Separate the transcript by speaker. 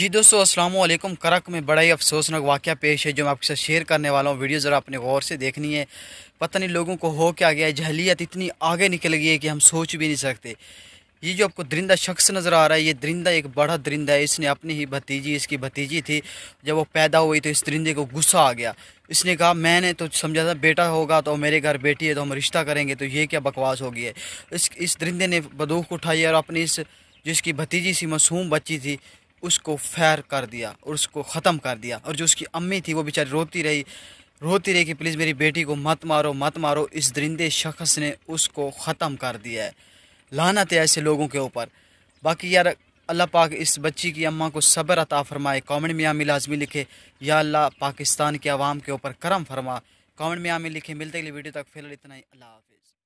Speaker 1: जी दोस्तों अस्सलाम वालेकुम करक में बड़ा ही अफसोसनाक वाक़ पेश है जो मैं आपके साथ शेयर करने वाला हूँ वीडियो ज़रा अपने गौर से देखनी है पता नहीं लोगों को हो क्या गया है जहलीत इतनी आगे निकल गई है कि हम सोच भी नहीं सकते ये जो आपको दरिंदा शख्स नज़र आ रहा है ये दरिंदा एक बड़ा दरिंदा है इसने अपनी ही भतीजी इसकी भतीजी थी जब वो पैदा हुई तो इस दरिंदे को गुस्सा आ गया इसने कहा मैंने तो समझा था बेटा होगा तो मेरे घर बेटी है तो हम रिश्ता करेंगे तो ये क्या बकवास होगी है इस इस दरिंदे ने बदूख उठाई और अपनी इस जिसकी भतीजी सी मासूम बच्ची थी उसको फैर कर दिया और उसको ख़त्म कर दिया और जो उसकी अम्मी थी वो बेचारी रोती रही रोती रही कि प्लीज़ मेरी बेटी को मत मारो मत मारो इस दरिंदे शख्स ने उसको ख़त्म कर दिया है लाना है ऐसे लोगों के ऊपर बाकी यार अल्लाह पाक इस बच्ची की अम्मा को सब्र अता फरमाए कॉमेंट में आमिर लाजमी लिखे या अल्लाह पाकिस्तान के आवाम के ऊपर करम फरमा कॉमेंट में आमिर लिखे मिलते अगली वीडियो तक फिलहाल इतना ही अल्लाह हाफिज़